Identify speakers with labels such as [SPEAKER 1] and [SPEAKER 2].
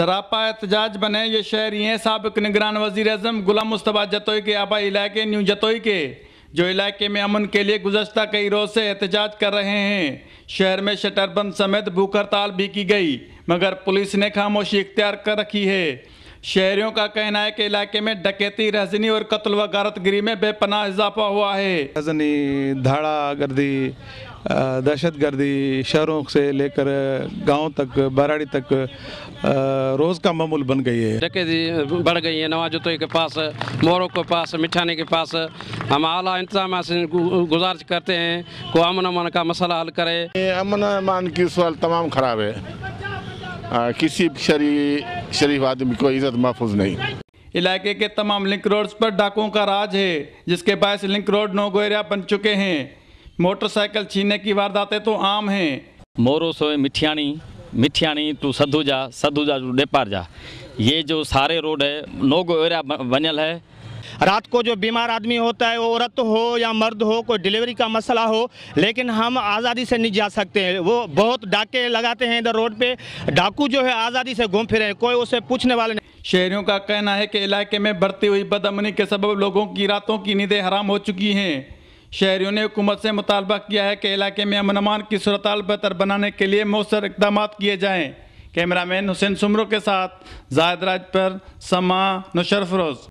[SPEAKER 1] सरापा एहतजाज बने ये शहरी ये सबक निगरान वजीर अजम गुलाम मुस्तफ़ा जतोई के आबाई इलाके न्यू जतोई के जो इलाके में अमन के लिए गुजशत कई रोज़ से एहतजाज कर रहे हैं शहर में शटर समेत भूख हड़ताल भी की गई मगर पुलिस ने खामोशी इख्तियार कर रखी है शहरियों का कहना है कि इलाके में डकैती रजनी और कत्ल व गारतगिरी में बेपनाह इजाफा हुआ है रजनी धाड़ा गर्दी दहशत गर्दी शहरों से लेकर गांव तक बराड़ी तक रोज़ का मामूल बन गई है
[SPEAKER 2] डकैती बढ़ गई है नवाजुतोई के पास मोरों के पास मिठाने के पास हम आला इंतजाम से गुजारिश करते हैं को अमन अमान का मसला हल करे अमन अमान की सवाल तमाम खराब है
[SPEAKER 1] किसी शरी शरीफ आदमी को इज़्ज़त महफूज नहीं इलाके के तमाम लिंक रोड्स पर डाकुओं का राज है जिसके बायस लिंक रोड गोरिया बन चुके हैं मोटरसाइकिल छीनने की वारदातें तो आम हैं मोरो सोए मिठियाणी मिठियाणी टू सधुजा सधुजा टू जा ये जो सारे रोड है
[SPEAKER 2] नोगो एरिया बनल है
[SPEAKER 1] रात को जो बीमार आदमी होता है वो औरत हो या मर्द हो कोई डिलीवरी का मसला हो लेकिन हम आज़ादी से नहीं जा सकते हैं वो बहुत डाके लगाते हैं इधर रोड पे डाकू जो है आज़ादी से घूम फिरे कोई उसे पूछने वाले नहीं शहरियों का कहना है कि इलाके में बढ़ती हुई बदमनी के सबब लोगों की रातों की नींदें हराम हो चुकी हैं शहरियों ने हुकूमत से मुतालबा किया है कि इलाके में अमन अमान की सूरत बेहतर बनाने के लिए मौसर इकदाम किए जाएँ कैमरामैन हुसैन सुमरों के साथ जायद राज पर समा नशरफरोज़